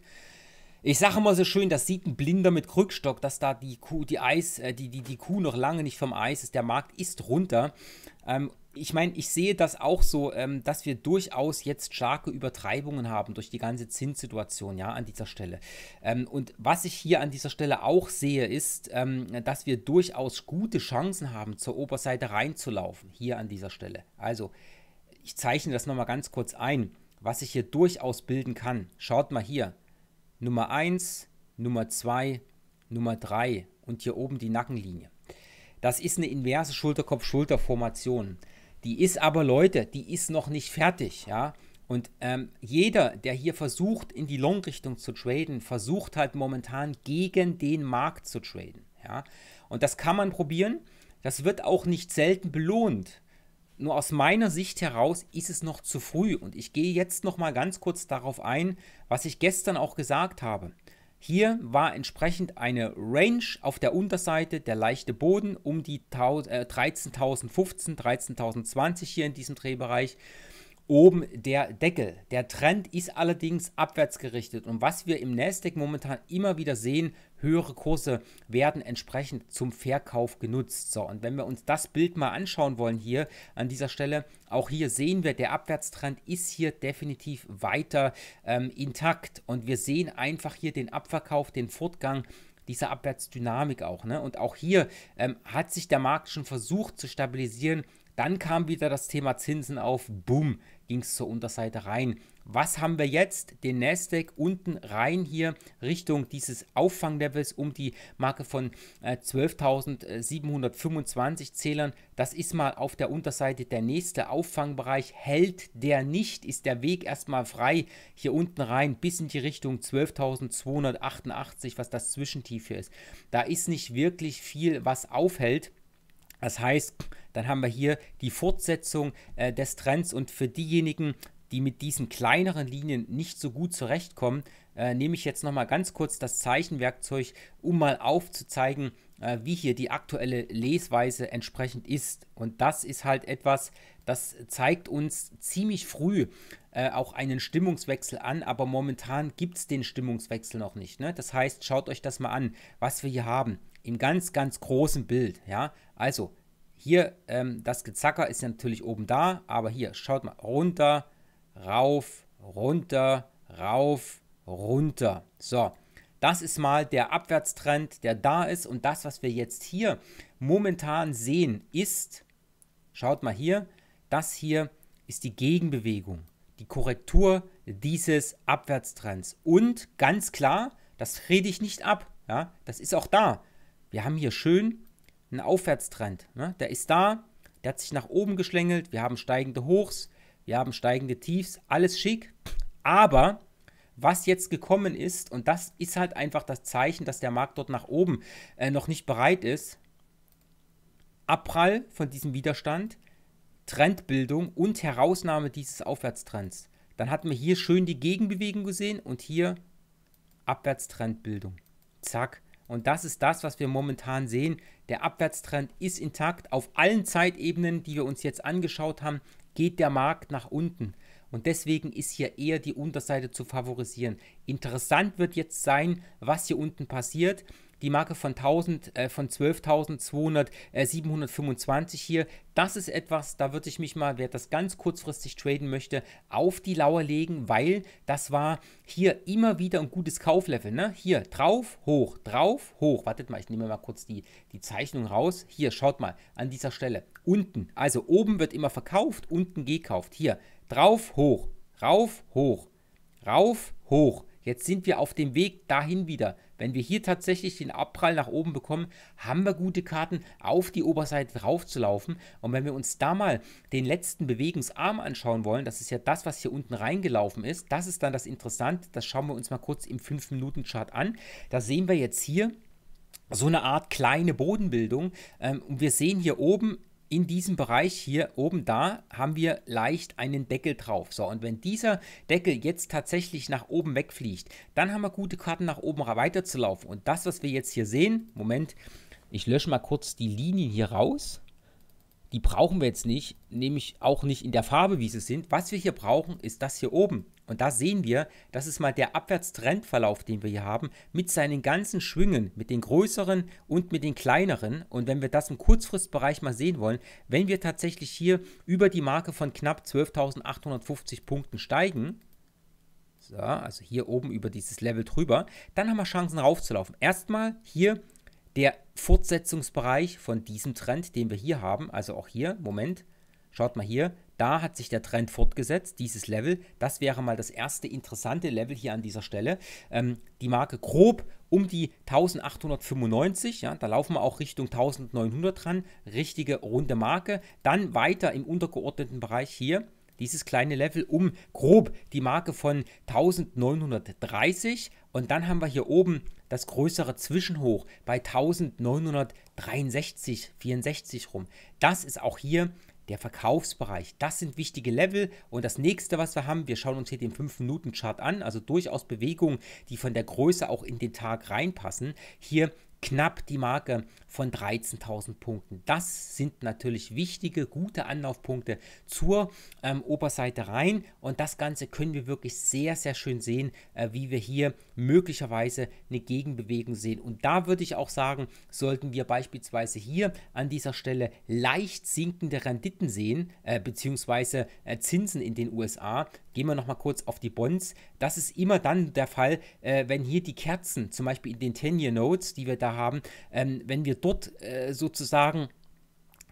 Ich sage mal so schön, das sieht ein Blinder mit Krückstock, dass da die Kuh, die Eis, äh, die, die, die Kuh noch lange nicht vom Eis ist. Der Markt ist runter. Ähm, ich meine, ich sehe das auch so, ähm, dass wir durchaus jetzt starke Übertreibungen haben durch die ganze Zinssituation, ja, an dieser Stelle. Ähm, und was ich hier an dieser Stelle auch sehe, ist, ähm, dass wir durchaus gute Chancen haben, zur Oberseite reinzulaufen, hier an dieser Stelle. Also, ich zeichne das nochmal ganz kurz ein, was sich hier durchaus bilden kann. Schaut mal hier, Nummer 1, Nummer 2, Nummer 3 und hier oben die Nackenlinie. Das ist eine inverse Schulterkopf-Schulter-Formation. Die ist aber, Leute, die ist noch nicht fertig, ja. Und ähm, jeder, der hier versucht, in die Long-Richtung zu traden, versucht halt momentan gegen den Markt zu traden, ja. Und das kann man probieren. Das wird auch nicht selten belohnt. Nur aus meiner Sicht heraus ist es noch zu früh und ich gehe jetzt noch mal ganz kurz darauf ein, was ich gestern auch gesagt habe. Hier war entsprechend eine Range auf der Unterseite, der leichte Boden um die 13.015, 13.020 äh, hier in diesem Drehbereich oben der Deckel. Der Trend ist allerdings abwärts gerichtet und was wir im Nasdaq momentan immer wieder sehen, höhere Kurse werden entsprechend zum Verkauf genutzt. So, und wenn wir uns das Bild mal anschauen wollen hier an dieser Stelle, auch hier sehen wir, der Abwärtstrend ist hier definitiv weiter ähm, intakt und wir sehen einfach hier den Abverkauf, den Fortgang dieser Abwärtsdynamik auch. Ne? Und auch hier ähm, hat sich der Markt schon versucht zu stabilisieren. Dann kam wieder das Thema Zinsen auf. Boom, ging es zur Unterseite rein. Was haben wir jetzt? Den Nasdaq unten rein hier Richtung dieses Auffanglevels um die Marke von 12.725 äh, Zählern. Das ist mal auf der Unterseite der nächste Auffangbereich. Hält der nicht, ist der Weg erstmal frei hier unten rein bis in die Richtung 12.288, was das Zwischentief hier ist. Da ist nicht wirklich viel, was aufhält. Das heißt, dann haben wir hier die Fortsetzung äh, des Trends und für diejenigen, die mit diesen kleineren Linien nicht so gut zurechtkommen, äh, nehme ich jetzt nochmal ganz kurz das Zeichenwerkzeug, um mal aufzuzeigen, äh, wie hier die aktuelle Lesweise entsprechend ist. Und das ist halt etwas, das zeigt uns ziemlich früh äh, auch einen Stimmungswechsel an, aber momentan gibt es den Stimmungswechsel noch nicht. Ne? Das heißt, schaut euch das mal an, was wir hier haben im ganz, ganz großen Bild. Ja, also hier ähm, das Gezacker ist natürlich oben da, aber hier schaut mal runter, rauf, runter, rauf, runter. So, das ist mal der Abwärtstrend, der da ist und das, was wir jetzt hier momentan sehen, ist, schaut mal hier, das hier ist die Gegenbewegung, die Korrektur dieses Abwärtstrends und ganz klar, das rede ich nicht ab, ja, das ist auch da wir haben hier schön einen Aufwärtstrend. Ne? Der ist da, der hat sich nach oben geschlängelt, wir haben steigende Hochs, wir haben steigende Tiefs, alles schick. Aber was jetzt gekommen ist, und das ist halt einfach das Zeichen, dass der Markt dort nach oben äh, noch nicht bereit ist, Abprall von diesem Widerstand, Trendbildung und Herausnahme dieses Aufwärtstrends. Dann hatten wir hier schön die Gegenbewegung gesehen und hier Abwärtstrendbildung. Zack. Und das ist das, was wir momentan sehen. Der Abwärtstrend ist intakt. Auf allen Zeitebenen, die wir uns jetzt angeschaut haben, geht der Markt nach unten. Und deswegen ist hier eher die Unterseite zu favorisieren. Interessant wird jetzt sein, was hier unten passiert die Marke von 1000, äh, von 12.200, äh, hier. Das ist etwas, da würde ich mich mal, wer das ganz kurzfristig traden möchte, auf die Lauer legen, weil das war hier immer wieder ein gutes Kauflevel. Ne? Hier drauf, hoch, drauf, hoch. Wartet mal, ich nehme mal kurz die, die Zeichnung raus. Hier, schaut mal, an dieser Stelle. Unten, also oben wird immer verkauft, unten gekauft. Hier, drauf, hoch, rauf, hoch, rauf, hoch. Jetzt sind wir auf dem Weg dahin wieder. Wenn wir hier tatsächlich den Abprall nach oben bekommen, haben wir gute Karten, auf die Oberseite drauf zu laufen. Und wenn wir uns da mal den letzten Bewegungsarm anschauen wollen, das ist ja das, was hier unten reingelaufen ist, das ist dann das Interessante. Das schauen wir uns mal kurz im 5-Minuten-Chart an. Da sehen wir jetzt hier so eine Art kleine Bodenbildung. Ähm, und wir sehen hier oben in diesem Bereich hier oben da haben wir leicht einen Deckel drauf. So, und wenn dieser Deckel jetzt tatsächlich nach oben wegfliegt, dann haben wir gute Karten nach oben weiterzulaufen. Und das, was wir jetzt hier sehen, Moment, ich lösche mal kurz die Linien hier raus. Die brauchen wir jetzt nicht, nämlich auch nicht in der Farbe, wie sie sind. Was wir hier brauchen, ist das hier oben. Und da sehen wir, das ist mal der Abwärtstrendverlauf, den wir hier haben, mit seinen ganzen Schwüngen, mit den größeren und mit den kleineren. Und wenn wir das im Kurzfristbereich mal sehen wollen, wenn wir tatsächlich hier über die Marke von knapp 12.850 Punkten steigen, so, also hier oben über dieses Level drüber, dann haben wir Chancen raufzulaufen. Erstmal hier der Fortsetzungsbereich von diesem Trend, den wir hier haben, also auch hier, Moment, schaut mal hier, da hat sich der Trend fortgesetzt, dieses Level. Das wäre mal das erste interessante Level hier an dieser Stelle. Ähm, die Marke grob um die 1895, ja, da laufen wir auch Richtung 1900 dran, richtige runde Marke. Dann weiter im untergeordneten Bereich hier dieses kleine Level um grob die Marke von 1930 und dann haben wir hier oben das größere Zwischenhoch bei 1963, 64 rum. Das ist auch hier der Verkaufsbereich. Das sind wichtige Level. Und das nächste, was wir haben, wir schauen uns hier den 5-Minuten-Chart an, also durchaus Bewegungen, die von der Größe auch in den Tag reinpassen. Hier knapp die Marke von 13.000 Punkten. Das sind natürlich wichtige, gute Anlaufpunkte zur ähm, Oberseite rein und das Ganze können wir wirklich sehr, sehr schön sehen, äh, wie wir hier möglicherweise eine Gegenbewegung sehen. Und da würde ich auch sagen, sollten wir beispielsweise hier an dieser Stelle leicht sinkende Renditen sehen, äh, beziehungsweise äh, Zinsen in den USA, gehen wir nochmal kurz auf die Bonds. Das ist immer dann der Fall, äh, wenn hier die Kerzen, zum Beispiel in den 10-Year-Notes, die wir da haben, ähm, wenn wir dort äh, sozusagen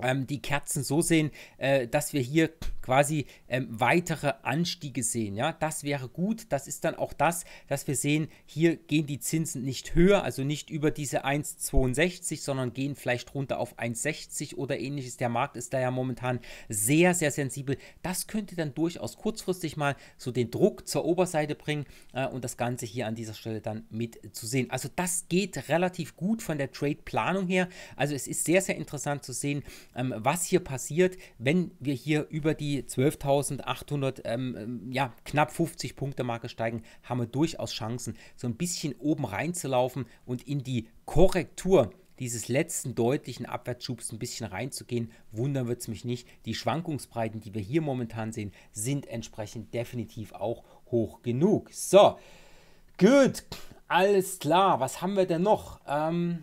ähm, die Kerzen so sehen, äh, dass wir hier quasi ähm, weitere Anstiege sehen. Ja, das wäre gut. Das ist dann auch das, dass wir sehen, hier gehen die Zinsen nicht höher, also nicht über diese 1,62, sondern gehen vielleicht runter auf 1,60 oder ähnliches. Der Markt ist da ja momentan sehr, sehr sensibel. Das könnte dann durchaus kurzfristig mal so den Druck zur Oberseite bringen äh, und das Ganze hier an dieser Stelle dann mit zu sehen. Also das geht relativ gut von der Trade-Planung her. Also es ist sehr, sehr interessant zu sehen, ähm, was hier passiert, wenn wir hier über die 12.800, ähm, ähm, ja, knapp 50 Punkte Marke steigen, haben wir durchaus Chancen, so ein bisschen oben reinzulaufen und in die Korrektur dieses letzten deutlichen Abwärtsschubs ein bisschen reinzugehen, wundern wird es mich nicht. Die Schwankungsbreiten, die wir hier momentan sehen, sind entsprechend definitiv auch hoch genug. So, gut, alles klar. Was haben wir denn noch? Ähm,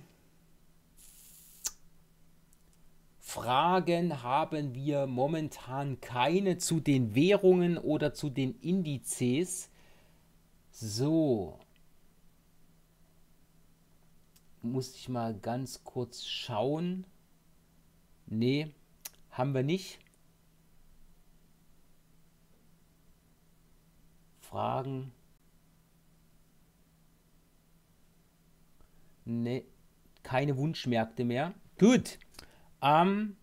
Fragen haben wir momentan keine zu den Währungen oder zu den Indizes. So. Muss ich mal ganz kurz schauen. Nee, haben wir nicht. Fragen. Nee, keine Wunschmärkte mehr. Gut. Ähm,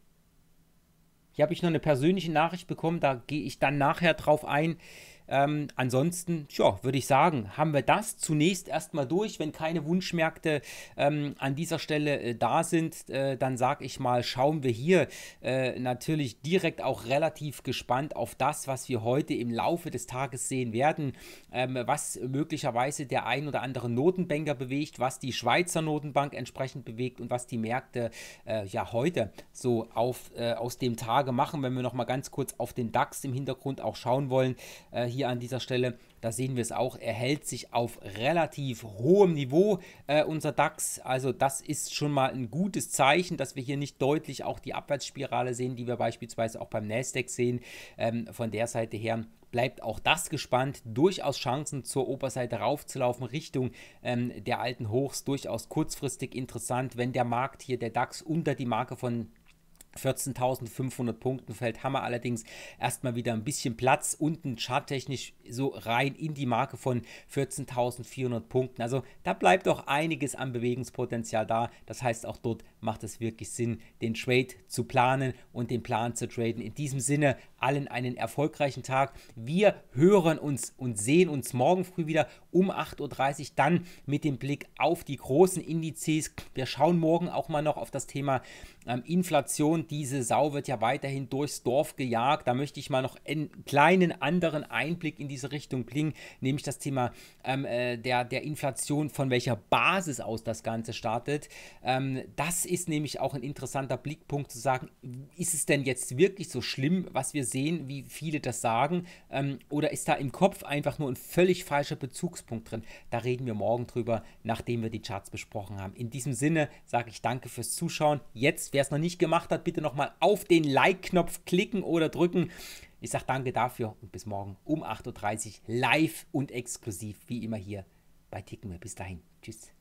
hier habe ich noch eine persönliche Nachricht bekommen, da gehe ich dann nachher drauf ein. Ähm, ansonsten, ja, würde ich sagen, haben wir das zunächst erstmal durch. Wenn keine Wunschmärkte ähm, an dieser Stelle äh, da sind, äh, dann sage ich mal, schauen wir hier äh, natürlich direkt auch relativ gespannt auf das, was wir heute im Laufe des Tages sehen werden, ähm, was möglicherweise der ein oder andere Notenbanker bewegt, was die Schweizer Notenbank entsprechend bewegt und was die Märkte äh, ja heute so auf, äh, aus dem Tage machen. Wenn wir nochmal ganz kurz auf den DAX im Hintergrund auch schauen wollen, äh, hier hier an dieser Stelle, da sehen wir es auch, er hält sich auf relativ hohem Niveau, äh, unser DAX. Also das ist schon mal ein gutes Zeichen, dass wir hier nicht deutlich auch die Abwärtsspirale sehen, die wir beispielsweise auch beim Nasdaq sehen. Ähm, von der Seite her bleibt auch das gespannt. Durchaus Chancen zur Oberseite raufzulaufen Richtung ähm, der alten Hochs, durchaus kurzfristig interessant, wenn der Markt hier, der DAX unter die Marke von 14.500 Punkten fällt Hammer allerdings erstmal wieder ein bisschen Platz unten charttechnisch so rein in die Marke von 14.400 Punkten. Also da bleibt auch einiges an Bewegungspotenzial da. Das heißt, auch dort macht es wirklich Sinn, den Trade zu planen und den Plan zu traden. In diesem Sinne allen einen erfolgreichen Tag. Wir hören uns und sehen uns morgen früh wieder um 8.30 Uhr dann mit dem Blick auf die großen Indizes. Wir schauen morgen auch mal noch auf das Thema ähm, Inflation und diese Sau wird ja weiterhin durchs Dorf gejagt. Da möchte ich mal noch einen kleinen anderen Einblick in diese Richtung bringen, nämlich das Thema ähm, äh, der, der Inflation, von welcher Basis aus das Ganze startet. Ähm, das ist nämlich auch ein interessanter Blickpunkt zu sagen, ist es denn jetzt wirklich so schlimm, was wir sehen, wie viele das sagen, ähm, oder ist da im Kopf einfach nur ein völlig falscher Bezugspunkt drin? Da reden wir morgen drüber, nachdem wir die Charts besprochen haben. In diesem Sinne sage ich danke fürs Zuschauen. Jetzt, wer es noch nicht gemacht hat, bitte bitte nochmal auf den Like-Knopf klicken oder drücken. Ich sage danke dafür und bis morgen um 8.30 Uhr live und exklusiv wie immer hier bei Ticken. Bis dahin. Tschüss.